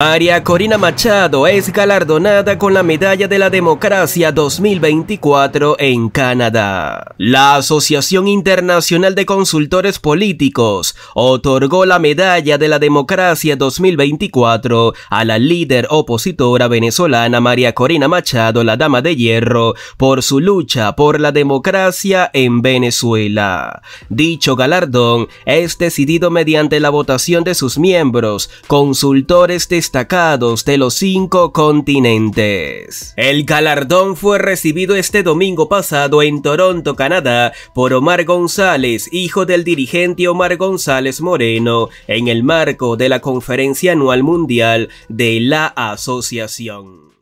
María Corina Machado es galardonada con la Medalla de la Democracia 2024 en Canadá. La Asociación Internacional de Consultores Políticos otorgó la Medalla de la Democracia 2024 a la líder opositora venezolana María Corina Machado, la Dama de Hierro, por su lucha por la democracia en Venezuela. Dicho galardón es decidido mediante la votación de sus miembros, consultores de destacados de los cinco continentes. El galardón fue recibido este domingo pasado en Toronto, Canadá, por Omar González, hijo del dirigente Omar González Moreno, en el marco de la Conferencia Anual Mundial de la Asociación.